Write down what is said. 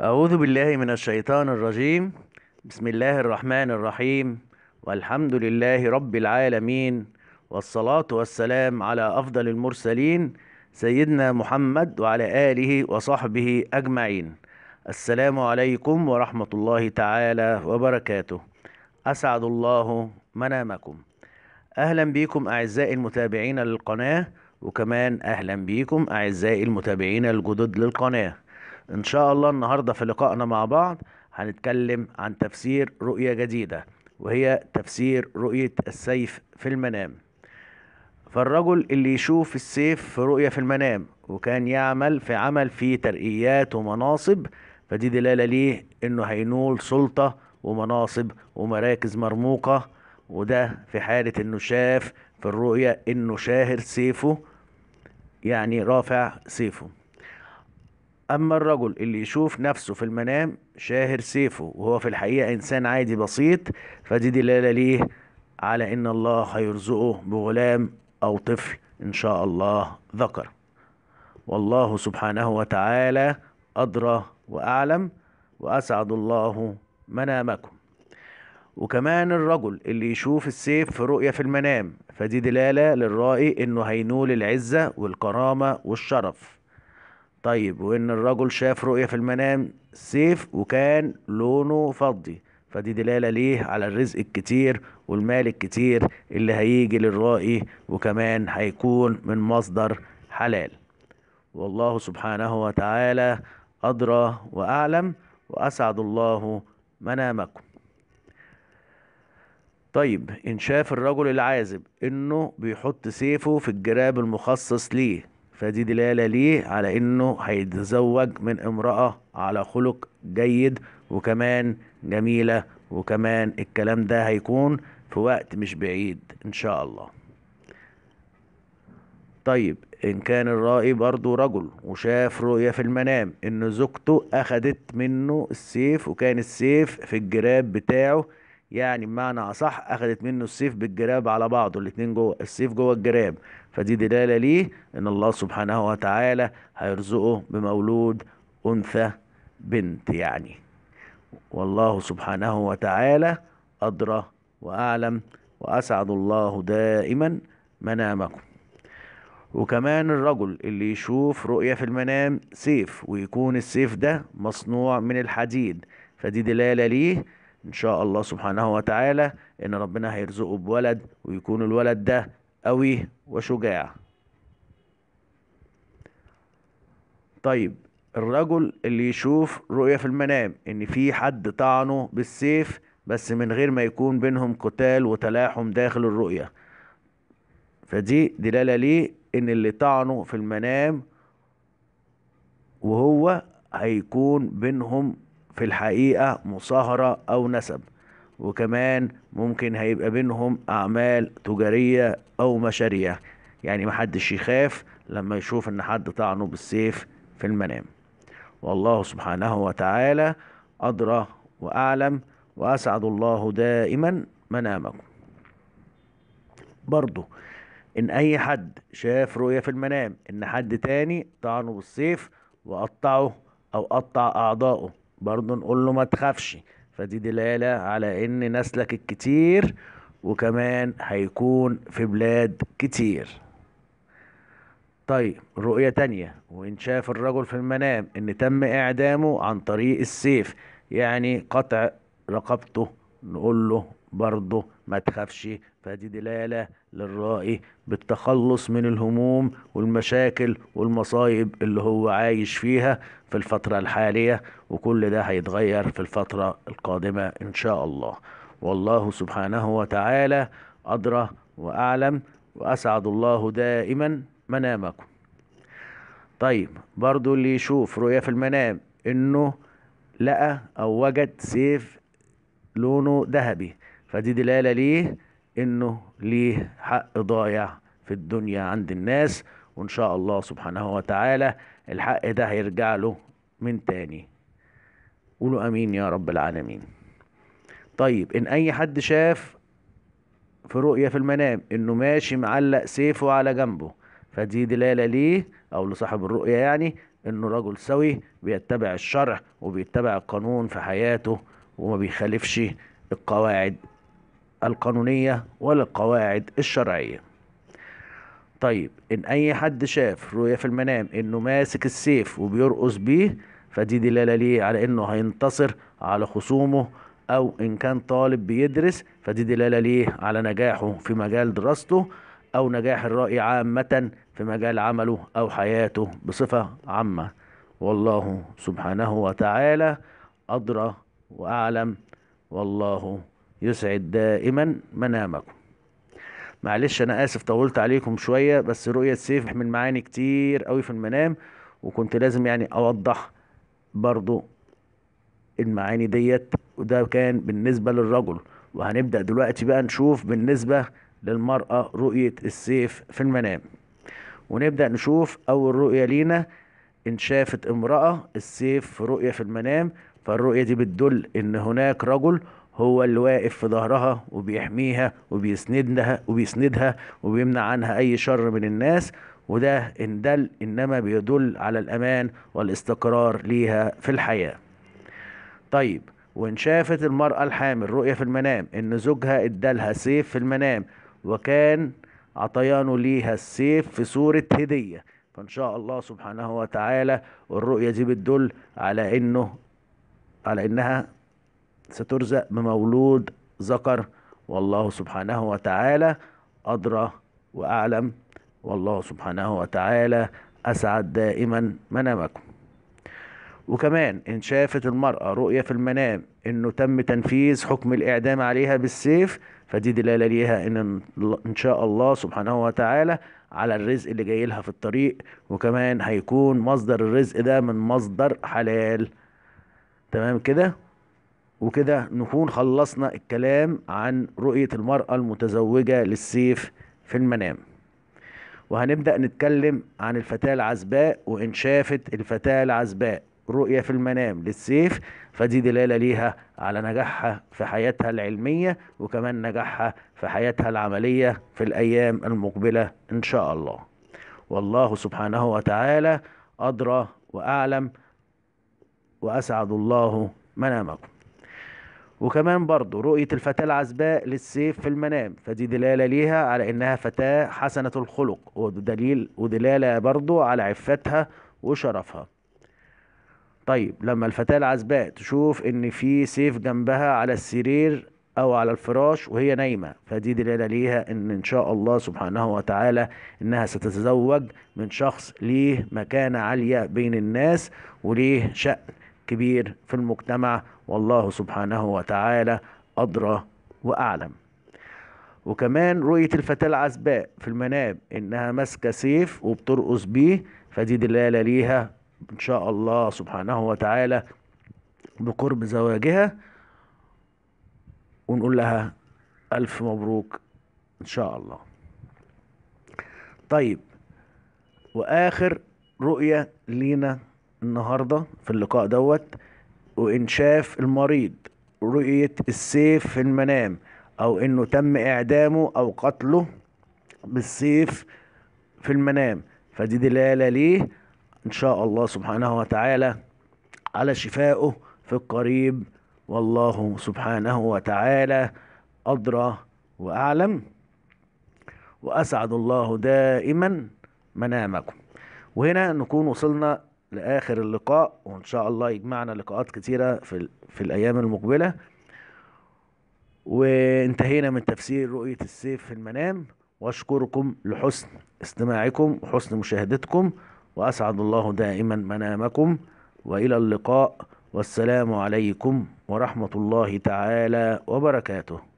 أعوذ بالله من الشيطان الرجيم بسم الله الرحمن الرحيم والحمد لله رب العالمين والصلاة والسلام على أفضل المرسلين سيدنا محمد وعلى آله وصحبه أجمعين السلام عليكم ورحمة الله تعالى وبركاته أسعد الله منامكم أهلا بكم أعزائي المتابعين للقناة وكمان أهلا بكم أعزائي المتابعين الجدد للقناة ان شاء الله النهارده في لقائنا مع بعض هنتكلم عن تفسير رؤية جديدة وهي تفسير رؤية السيف في المنام فالرجل اللي يشوف السيف في رؤية في المنام وكان يعمل في عمل في ترقيات ومناصب فدي دلالة ليه انه هينول سلطة ومناصب ومراكز مرموقة وده في حالة انه شاف في الرؤية انه شاهر سيفه يعني رافع سيفه أما الرجل اللي يشوف نفسه في المنام شاهر سيفه وهو في الحقيقة إنسان عادي بسيط فدي دلالة ليه على إن الله هيرزقه بغلام أو طفل إن شاء الله ذكر والله سبحانه وتعالى أدرى وأعلم وأسعد الله منامكم وكمان الرجل اللي يشوف السيف في رؤية في المنام فدي دلالة للرائي إنه هينول العزة والكرامة والشرف طيب وان الرجل شاف رؤية في المنام سيف وكان لونه فضي فدي دلالة ليه على الرزق الكتير والمال الكتير اللي هيجي للرائي وكمان هيكون من مصدر حلال والله سبحانه وتعالى أدرى وأعلم وأسعد الله منامكم طيب إن شاف الرجل العازب إنه بيحط سيفه في الجراب المخصص ليه فدي دلالة ليه على انه هيتزوج من امرأة على خلق جيد وكمان جميلة وكمان الكلام ده هيكون في وقت مش بعيد ان شاء الله طيب ان كان الرائي برضو رجل وشاف رؤية في المنام ان زوجته اخدت منه السيف وكان السيف في الجراب بتاعه يعني بمعنى اصح اخدت منه السيف بالجراب على بعضه الاتنين جوه السيف جوه الجراب فدي دلاله ليه ان الله سبحانه وتعالى هيرزقه بمولود انثى بنت يعني والله سبحانه وتعالى ادرى واعلم واسعد الله دائما منامكم وكمان الرجل اللي يشوف رؤية في المنام سيف ويكون السيف ده مصنوع من الحديد فدي دلالة ليه ان شاء الله سبحانه وتعالى ان ربنا هيرزقه بولد ويكون الولد ده قوي وشجاع طيب الرجل اللي يشوف رؤية في المنام ان في حد طعنه بالسيف بس من غير ما يكون بينهم قتال وتلاحم داخل الرؤية فدي دلالة ليه ان اللي طعنه في المنام وهو هيكون بينهم في الحقيقة مصاهرة أو نسب وكمان ممكن هيبقى بينهم أعمال تجارية أو مشاريع يعني محدش يخاف لما يشوف إن حد طعنه بالسيف في المنام والله سبحانه وتعالى أدرى وأعلم وأسعد الله دائما منامكم برضه إن أي حد شاف رؤية في المنام إن حد تاني طعنه بالسيف وقطعه أو قطع أعضاؤه برضه نقول له ما تخافش فدي دلالة على ان نسلك الكتير وكمان هيكون في بلاد كتير طيب رؤية تانية وإن شاف الرجل في المنام إن تم إعدامه عن طريق السيف يعني قطع رقبته نقول له برضه ما تخافش فدي دلالة للرائي بالتخلص من الهموم والمشاكل والمصايب اللي هو عايش فيها في الفترة الحالية وكل ده هيتغير في الفترة القادمة إن شاء الله والله سبحانه وتعالى أدرى وأعلم وأسعد الله دائما منامكم طيب برضو اللي يشوف رؤية في المنام إنه لقى أو وجد سيف لونه ذهبي فدي دلالة ليه انه ليه حق ضايع في الدنيا عند الناس وان شاء الله سبحانه وتعالى الحق ده هيرجع له من تاني قولوا امين يا رب العالمين طيب ان اي حد شاف في رؤية في المنام انه ماشي معلق سيفه على جنبه فدي دلالة ليه او لصاحب الرؤية يعني انه رجل سوي بيتبع الشرع وبيتبع القانون في حياته وما بيخالفش القواعد القانونية ولا القواعد الشرعية طيب ان اي حد شاف رؤية في المنام انه ماسك السيف وبيرقص بيه فدي دلالة ليه على انه هينتصر على خصومه او ان كان طالب بيدرس فدي دلالة ليه على نجاحه في مجال دراسته او نجاح الرأي عامة في مجال عمله او حياته بصفة عامة والله سبحانه وتعالى أدرى وأعلم والله يسعد دائما منامكم معلش انا اسف طولت عليكم شويه بس رؤيه سيف من معاني كتير قوي في المنام وكنت لازم يعني اوضح برضو المعاني ديت وده كان بالنسبه للرجل وهنبدا دلوقتي بقى نشوف بالنسبه للمراه رؤيه السيف في المنام ونبدا نشوف اول رؤيه لينا ان شافت امراه السيف في رؤيه في المنام فالرؤيه دي بتدل ان هناك رجل هو اللي واقف في ظهرها وبيحميها وبيسندها وبيسندها وبيمنع عنها اي شر من الناس وده ان دل انما بيدل على الامان والاستقرار ليها في الحياه طيب وان شافت المراه الحامل رؤيه في المنام ان زوجها ادالها سيف في المنام وكان عطيانه ليها السيف في صوره هديه فان شاء الله سبحانه وتعالى الرؤيه دي بتدل على انه على انها سترزق بمولود ذكر والله سبحانه وتعالى أدرى وأعلم والله سبحانه وتعالى أسعد دائما منامكم وكمان إن شافت المرأة رؤية في المنام إنه تم تنفيذ حكم الإعدام عليها بالسيف فدي دلالة ليها إن إن شاء الله سبحانه وتعالى على الرزق اللي جاي لها في الطريق وكمان هيكون مصدر الرزق ده من مصدر حلال تمام كده وكده نكون خلصنا الكلام عن رؤية المرأة المتزوجة للسيف في المنام وهنبدأ نتكلم عن الفتاة العزباء وإن شافت الفتاة العزباء رؤية في المنام للسيف فدي دلالة ليها على نجاحها في حياتها العلمية وكمان نجاحها في حياتها العملية في الأيام المقبلة إن شاء الله والله سبحانه وتعالى أدرى وأعلم وأسعد الله منامكم وكمان برضه رؤية الفتاة العزباء للسيف في المنام فدي دلالة ليها على إنها فتاة حسنة الخلق ودليل ودلالة برضه على عفتها وشرفها طيب لما الفتاة العزباء تشوف إن في سيف جنبها على السرير أو على الفراش وهي نايمة فدي دلالة ليها إن إن شاء الله سبحانه وتعالى إنها ستتزوج من شخص ليه مكانة عالية بين الناس وليه شأن كبير في المجتمع والله سبحانه وتعالى أدرى وأعلم وكمان رؤية الفتاة العزباء في المنام إنها ماسكة سيف وبترقص بيه فدي دلالة ليها إن شاء الله سبحانه وتعالى بقرب زواجها ونقول لها ألف مبروك إن شاء الله طيب وآخر رؤية لينا النهاردة في اللقاء دوت وان شاف المريض رؤية السيف في المنام أو إنه تم إعدامه أو قتله بالسيف في المنام فدي دلالة ليه إن شاء الله سبحانه وتعالى على شفائه في القريب والله سبحانه وتعالى أدرى وأعلم وأسعد الله دائما منامكم وهنا نكون وصلنا لاخر اللقاء وان شاء الله يجمعنا لقاءات كتيره في في الايام المقبله وانتهينا من تفسير رؤيه السيف في المنام واشكركم لحسن استماعكم وحسن مشاهدتكم واسعد الله دائما منامكم والى اللقاء والسلام عليكم ورحمه الله تعالى وبركاته